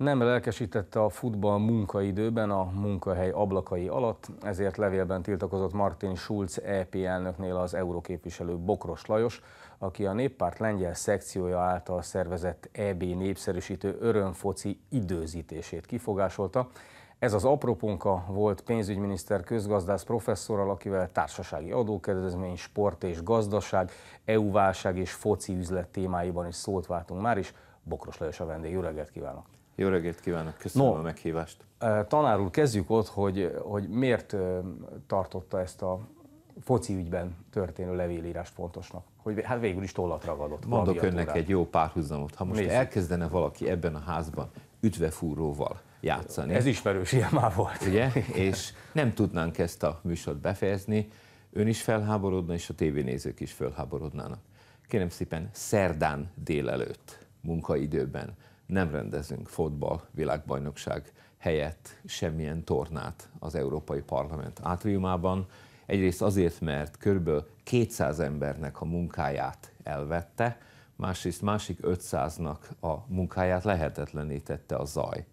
Nem lelkesítette a futball munkaidőben a munkahely ablakai alatt, ezért levélben tiltakozott Martin Schulz EP elnöknél az euróképviselő Bokros Lajos, aki a néppárt lengyel szekciója által szervezett EB népszerűsítő örömfoci időzítését kifogásolta. Ez az apropunka volt pénzügyminiszter közgazdász professzorral, akivel társasági adókedvezmény, sport és gazdaság, EU-válság és foci üzlet témáiban is szót váltunk már is. Bokros Lajos a vendég, jó reggelt kívánok! Jó reggelt kívánok, köszönöm no, a meghívást. Tanár úr, kezdjük ott, hogy, hogy miért tartotta ezt a foci ügyben történő levélírás fontosnak? Hogy hát végül is tollat ragadott. Mondok önnek egy jó párhuzamot. Ha most Nézzük. elkezdene valaki ebben a házban ütvefúróval játszani. Ez ismerős, ilyen már volt. Ugye? És nem tudnánk ezt a műsort befejezni, ön is felháborodna, és a tévénézők is felháborodnának. Kérem szépen, szerdán délelőtt munkaidőben nem rendezünk fotball világbajnokság helyett semmilyen tornát az Európai Parlament átriumában. Egyrészt azért, mert kb. 200 embernek a munkáját elvette, másrészt másik 500-nak a munkáját lehetetlenítette a zaj.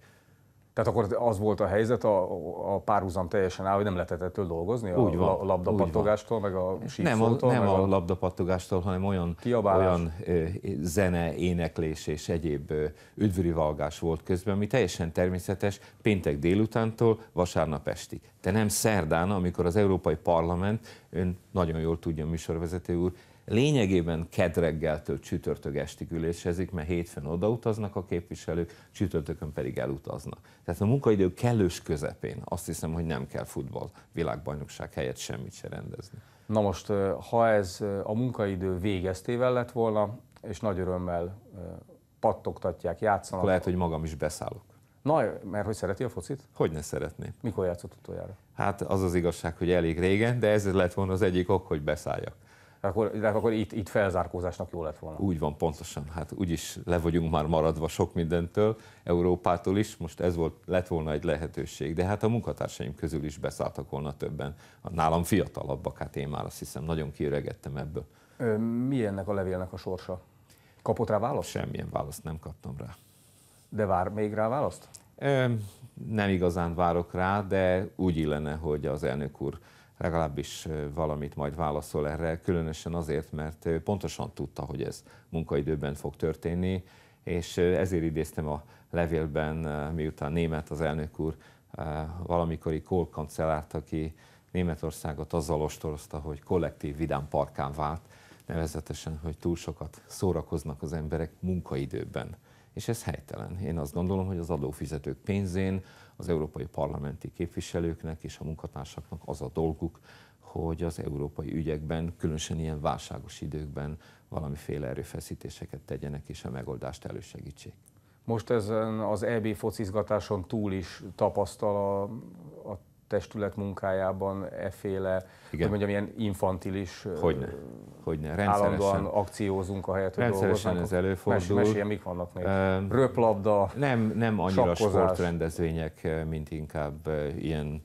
Tehát akkor az volt a helyzet, a, a párhuzam teljesen áll, hogy nem lehetett ettől dolgozni? Úgy a van, labdapattogástól, meg a sípszótól? Nem, a, nem a, a labdapattogástól, hanem olyan, olyan ö, zene, éneklés és egyéb ö, valgás volt közben, ami teljesen természetes péntek délutántól vasárnap estig. De nem szerdán, amikor az Európai Parlament, ön nagyon jól tudja, műsorvezető úr, lényegében kedreggeltől csütörtök estig ülésezik, mert hétfőn odautaznak a képviselők, csütörtökön pedig elutaznak. Tehát a munkaidő kellős közepén azt hiszem, hogy nem kell futball világbajnokság helyett semmit se rendezni. Na most, ha ez a munkaidő végeztével lett volna, és nagy örömmel pattogtatják, játszanak. Lehet, hogy magam is beszállok. Na, mert hogy szereti a focit? Hogy ne szeretné. Mikor játszott utoljára? Hát az az igazság, hogy elég régen, de ez lett volna az egyik ok, hogy beszálljak akkor, de akkor itt, itt felzárkózásnak jó lett volna. Úgy van, pontosan. Hát úgyis le vagyunk már maradva sok mindentől, Európától is. Most ez volt, lett volna egy lehetőség. De hát a munkatársaim közül is beszálltak volna többen. A nálam fiatalabbak, hát én már azt hiszem, nagyon kiöregettem ebből. Ö, mi ennek a levélnek a sorsa? Kapott rá választ? Semmilyen választ nem kaptam rá. De vár még rá választ? Ö, nem igazán várok rá, de úgy illene, hogy az elnök úr legalábbis valamit majd válaszol erre, különösen azért, mert pontosan tudta, hogy ez munkaidőben fog történni, és ezért idéztem a levélben, miután német az elnök úr valamikori Kohl aki Németországot azzal ostorozta, hogy kollektív vidám parkán vált, nevezetesen, hogy túl sokat szórakoznak az emberek munkaidőben és ez helytelen. Én azt gondolom, hogy az adófizetők pénzén az európai parlamenti képviselőknek és a munkatársaknak az a dolguk, hogy az európai ügyekben, különösen ilyen válságos időkben valamiféle erőfeszítéseket tegyenek és a megoldást elősegítsék. Most ezen az EB focizgatáson túl is tapasztal a, a testület munkájában eféle, Igen. hogy mondjam, ilyen infantilis Hogyne. Hogyne. Rendszeresen. állandóan akciózunk a helyet, hogy Rendszeresen ez előfordul. Mesélj, mik vannak még? Uh, Röplabda, Nem, nem annyira sakkozás. sportrendezvények, eh, mint inkább eh, ilyen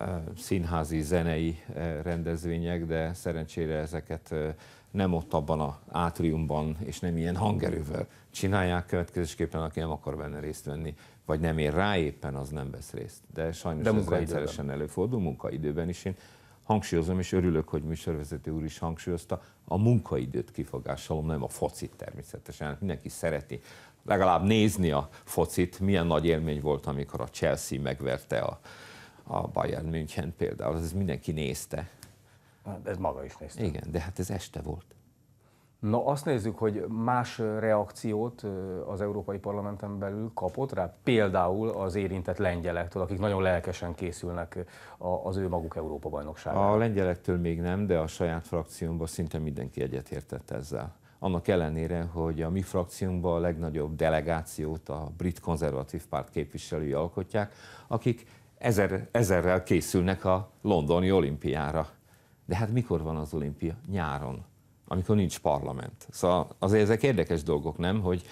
uh, színházi, zenei rendezvények, de szerencsére ezeket nem ott abban a átriumban, és nem ilyen hangerővel csinálják, következésképpen aki nem akar benne részt venni, vagy nem ér rá éppen, az nem vesz részt. De sajnos De ez rendszeresen előfordul, munkaidőben is én hangsúlyozom, és örülök, hogy műsorvezető úr is hangsúlyozta, a munkaidőt kifogásolom, nem a focit természetesen. Hát mindenki szereti legalább nézni a focit. Milyen nagy élmény volt, amikor a Chelsea megverte a, a Bayern München például. Ez mindenki nézte. Hát ez maga is nézte. Igen, de hát ez este volt. Na azt nézzük, hogy más reakciót az Európai Parlamenten belül kapott rá, például az érintett lengyelektől, akik nagyon lelkesen készülnek az ő maguk Európa bajnokságára. A lengyelektől még nem, de a saját frakciómban szinte mindenki egyetértett ezzel. Annak ellenére, hogy a mi frakciónkban a legnagyobb delegációt a brit konzervatív párt képviselői alkotják, akik ezer, ezerrel készülnek a londoni olimpiára. De hát mikor van az olimpia? Nyáron amikor nincs parlament. Szóval azért ezek érdekes dolgok, nem, hogy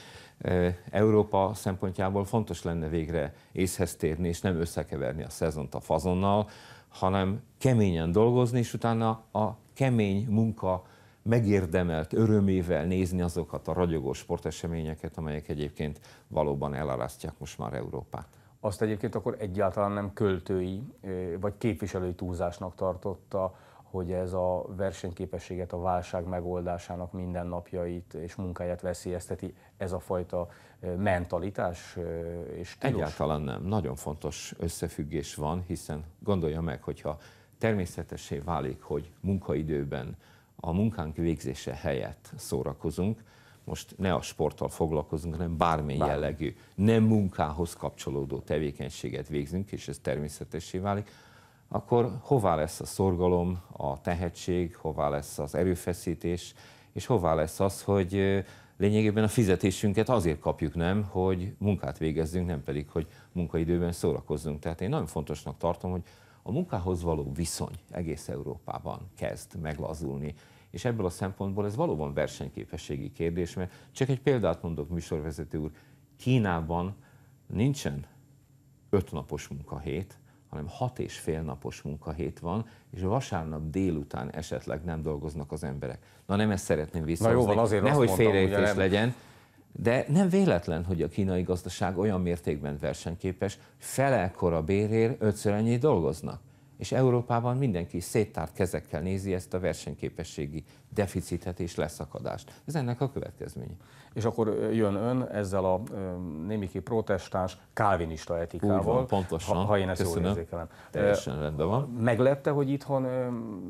Európa szempontjából fontos lenne végre észhez térni, és nem összekeverni a szezont a fazonnal, hanem keményen dolgozni, és utána a kemény munka megérdemelt örömével nézni azokat a ragyogó sporteseményeket, amelyek egyébként valóban elarasztják most már Európát. Azt egyébként akkor egyáltalán nem költői vagy képviselői túlzásnak tartotta hogy ez a versenyképességet, a válság megoldásának mindennapjait és munkáját veszélyezteti ez a fajta mentalitás és stílus? Egyáltalán nem. Nagyon fontos összefüggés van, hiszen gondolja meg, hogyha természetessé válik, hogy munkaidőben a munkánk végzése helyett szórakozunk, most ne a sporttal foglalkozunk, hanem bármilyen Bármi. jellegű, nem munkához kapcsolódó tevékenységet végzünk, és ez természetessé válik, akkor hová lesz a szorgalom, a tehetség, hová lesz az erőfeszítés, és hová lesz az, hogy lényegében a fizetésünket azért kapjuk, nem, hogy munkát végezzünk, nem pedig, hogy munkaidőben szórakozzunk. Tehát én nagyon fontosnak tartom, hogy a munkához való viszony egész Európában kezd meglazulni. És ebből a szempontból ez valóban versenyképességi kérdés, mert csak egy példát mondok, műsorvezető úr, Kínában nincsen ötnapos munkahét, hanem hat és fél napos munkahét van, és vasárnap délután esetleg nem dolgoznak az emberek. Na nem ezt szeretném visszahozni, Na jó, azért nehogy félreértés legyen. De nem véletlen, hogy a kínai gazdaság olyan mértékben versenyképes, felelkora bérér ötször ennyi dolgoznak és Európában mindenki széttárt kezekkel nézi ezt a versenyképességi deficitet és leszakadást. Ez ennek a következménye. És akkor jön ön ezzel a némiki protestáns, kálvinista etikával, Úgy van, pontosan. Ha, ha én ezt Köszönöm. jól érzékelem. Teljesen rendben van. Meglepte, hogy itthon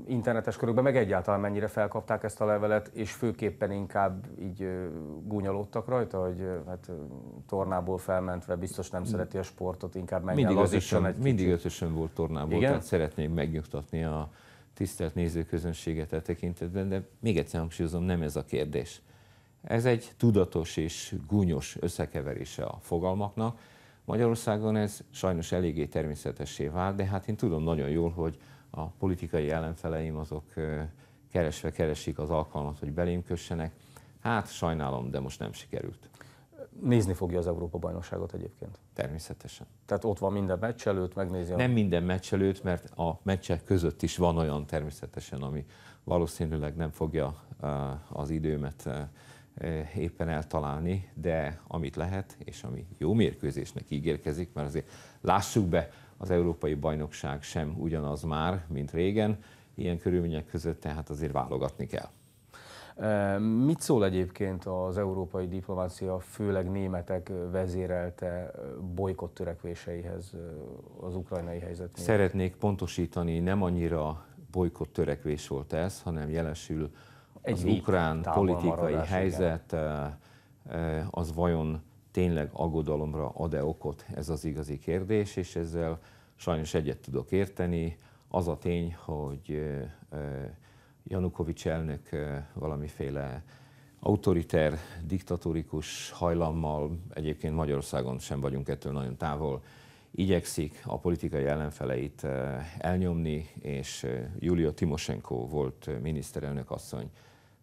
internetes körökben, meg egyáltalán mennyire felkapták ezt a levelet, és főképpen inkább így gúnyolódtak rajta, hogy hát, tornából felmentve biztos nem szereti a sportot, inkább menjen mindig az ötösöm, egy Mindig ötösöm volt tornából, Igen? tehát szeretném megnyugtatni a tisztelt nézőközönséget a e tekintetben, de még egyszer hangsúlyozom, nem ez a kérdés. Ez egy tudatos és gúnyos összekeverése a fogalmaknak. Magyarországon ez sajnos eléggé természetessé vált, de hát én tudom nagyon jól, hogy a politikai ellenfeleim azok keresve keresik az alkalmat, hogy belém kössenek. Hát sajnálom, de most nem sikerült. Nézni fogja az Európa-bajnokságot egyébként. Természetesen. Tehát ott van minden meccs előtt, megnézi. A... Nem minden meccs előtt, mert a meccsek között is van olyan természetesen, ami valószínűleg nem fogja az időmet éppen eltalálni, de amit lehet, és ami jó mérkőzésnek ígérkezik, mert azért lássuk be, az Európai Bajnokság sem ugyanaz már, mint régen, ilyen körülmények között tehát azért válogatni kell. Mit szól egyébként az európai diplomácia, főleg németek vezérelte bolykott törekvéseihez az ukrajnai helyzetnél? Szeretnék pontosítani, nem annyira bolykott törekvés volt ez, hanem jelesül Egy az ukrán politikai helyzet, igen. az vajon tényleg aggodalomra ad-e okot, ez az igazi kérdés, és ezzel sajnos egyet tudok érteni. Az a tény, hogy Janukovics elnök valamiféle autoriter, diktatórikus hajlammal, egyébként Magyarországon sem vagyunk ettől nagyon távol, igyekszik a politikai ellenfeleit elnyomni, és Julia Timoshenko volt miniszterelnök asszony,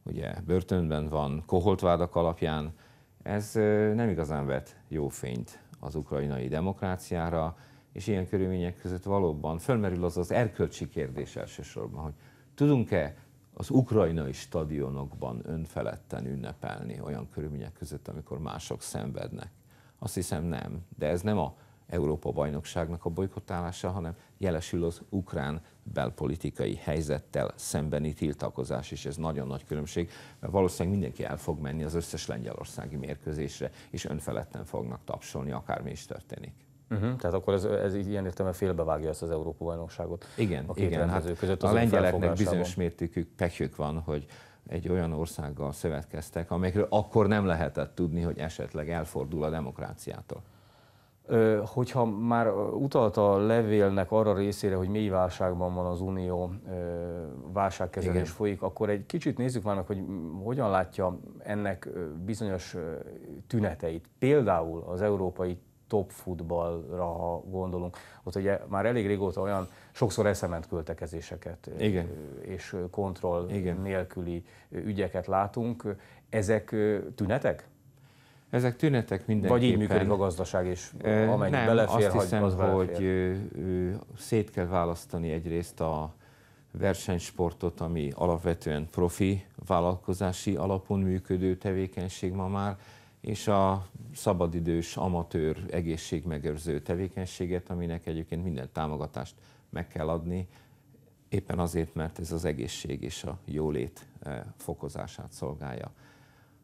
ugye börtönben van, koholtvádak alapján, ez nem igazán vet jó fényt az ukrajnai demokráciára, és ilyen körülmények között valóban fölmerül az az erkölcsi kérdés elsősorban, hogy tudunk-e az ukrajnai stadionokban önfeledten ünnepelni olyan körülmények között, amikor mások szenvednek. Azt hiszem nem, de ez nem a Európa-bajnokságnak a bolykotálása, hanem jelesül az ukrán belpolitikai helyzettel szembeni tiltakozás, és ez nagyon nagy különbség, mert valószínűleg mindenki el fog menni az összes lengyelországi mérkőzésre, és önfeledten fognak tapsolni, akármi is történik. Uh-huh. Tehát akkor ez, ez ilyen értelemben félbevágja ezt az Európa bajnokságot. Igen, a két igen. Hát között az a lengyeleknek bizonyos mértékű pekjük van, hogy egy olyan országgal szövetkeztek, amelyekről akkor nem lehetett tudni, hogy esetleg elfordul a demokráciától. Hogyha már utalt a levélnek arra részére, hogy mély válságban van az Unió, válságkezelés Igen. folyik, akkor egy kicsit nézzük már, hogy hogyan látja ennek bizonyos tüneteit. Például az európai top futballra, ha gondolunk, ott ugye már elég régóta olyan sokszor eszement költekezéseket Igen. és kontroll Igen. nélküli ügyeket látunk. Ezek tünetek? Ezek tünetek minden. Vagy így működik a gazdaság, és amennyi nem, belefér, azt hiszem, az hogy szét kell választani egyrészt a versenysportot, ami alapvetően profi vállalkozási alapon működő tevékenység ma már, és a szabadidős amatőr egészségmegőrző tevékenységet, aminek egyébként minden támogatást meg kell adni, éppen azért, mert ez az egészség és a jólét eh, fokozását szolgálja.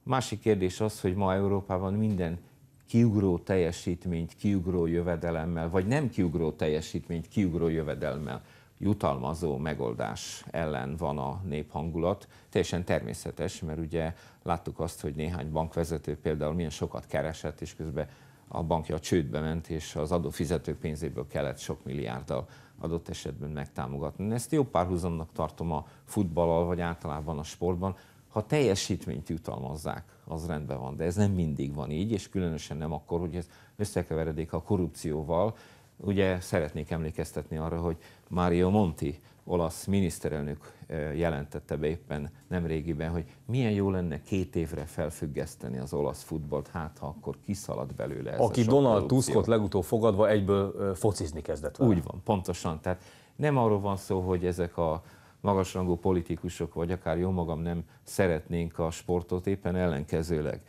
másik kérdés az, hogy ma Európában minden kiugró teljesítményt kiugró jövedelemmel, vagy nem kiugró teljesítményt kiugró jövedelemmel jutalmazó megoldás ellen van a néphangulat. Teljesen természetes, mert ugye láttuk azt, hogy néhány bankvezető például milyen sokat keresett, és közben a bankja a csődbe ment, és az adófizetők pénzéből kellett sok milliárddal adott esetben megtámogatni. Ezt jó párhuzamnak tartom a futballal, vagy általában a sportban. Ha teljesítményt jutalmazzák, az rendben van, de ez nem mindig van így, és különösen nem akkor, hogy ez összekeveredik a korrupcióval, Ugye szeretnék emlékeztetni arra, hogy Mario Monti, olasz miniszterelnök eh, jelentette be éppen nemrégiben, hogy milyen jó lenne két évre felfüggeszteni az olasz futballt, hát ha akkor kiszalad belőle ez Aki a Donald Tuskot legutóbb fogadva egyből eh, focizni kezdett vele. Úgy van, pontosan. Tehát nem arról van szó, hogy ezek a magasrangú politikusok, vagy akár jó magam nem szeretnénk a sportot, éppen ellenkezőleg.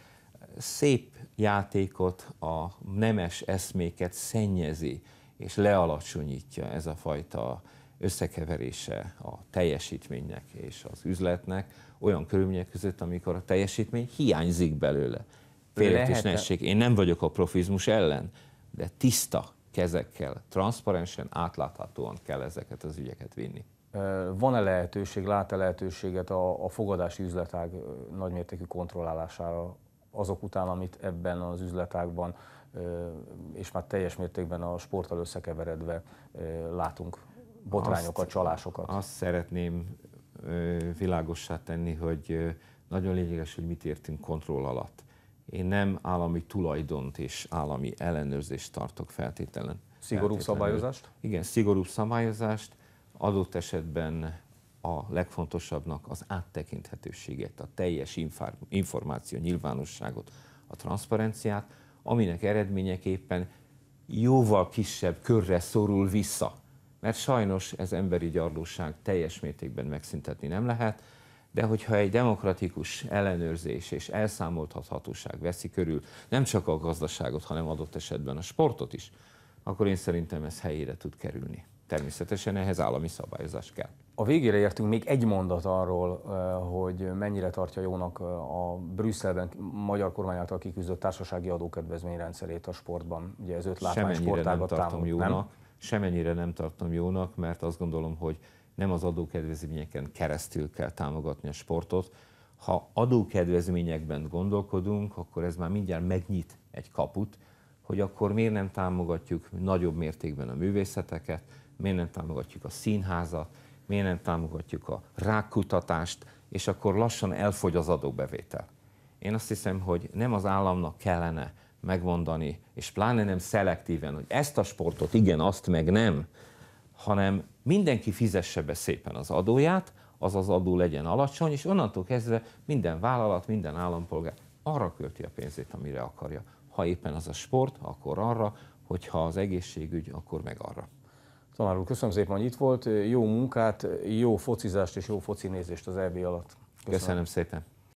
Szép játékot, a nemes eszméket szennyezi és lealacsonyítja ez a fajta összekeverése a teljesítménynek és az üzletnek olyan körülmények között, amikor a teljesítmény hiányzik belőle. Félreértés ne essék. Én nem vagyok a profizmus ellen, de tiszta kezekkel, transzparensen, átláthatóan kell ezeket az ügyeket vinni. Van-e lehetőség, lát-e lehetőséget a, a fogadási üzletág nagymértékű kontrollálására azok után, amit ebben az üzletágban és már teljes mértékben a sporttal összekeveredve látunk botrányokat, azt, csalásokat. Azt szeretném világossá tenni, hogy nagyon lényeges, hogy mit értünk kontroll alatt. Én nem állami tulajdont és állami ellenőrzést tartok feltételen. Szigorúbb szabályozást? Igen, szigorúbb szabályozást, adott esetben a legfontosabbnak az áttekinthetőséget, a teljes információ nyilvánosságot, a transzparenciát, aminek eredményeképpen jóval kisebb körre szorul vissza. Mert sajnos ez emberi gyarlóság teljes mértékben megszüntetni nem lehet, de hogyha egy demokratikus ellenőrzés és elszámolthatóság veszi körül nem csak a gazdaságot, hanem adott esetben a sportot is, akkor én szerintem ez helyére tud kerülni. Természetesen ehhez állami szabályozás kell. A végére értünk még egy mondat arról, eh, hogy mennyire tartja jónak eh, a Brüsszelben magyar kormány által kiküzdött társasági adókedvezményrendszerét a sportban. Ugye ez öt látvány sportágat nem tartom jónak, nem? Semennyire nem tartom jónak, mert azt gondolom, hogy nem az adókedvezményeken keresztül kell támogatni a sportot. Ha adókedvezményekben gondolkodunk, akkor ez már mindjárt megnyit egy kaput, hogy akkor miért nem támogatjuk nagyobb mértékben a művészeteket, miért nem támogatjuk a színházat, miért nem támogatjuk a rákutatást, és akkor lassan elfogy az adóbevétel. Én azt hiszem, hogy nem az államnak kellene megmondani, és pláne nem szelektíven, hogy ezt a sportot igen, azt meg nem, hanem mindenki fizesse be szépen az adóját, az az adó legyen alacsony, és onnantól kezdve minden vállalat, minden állampolgár arra költi a pénzét, amire akarja. Ha éppen az a sport, akkor arra, hogyha az egészségügy, akkor meg arra. Tanár úr, köszönöm szépen, hogy itt volt. Jó munkát, jó focizást és jó focinézést az EB alatt. Köszönöm, köszönöm szépen.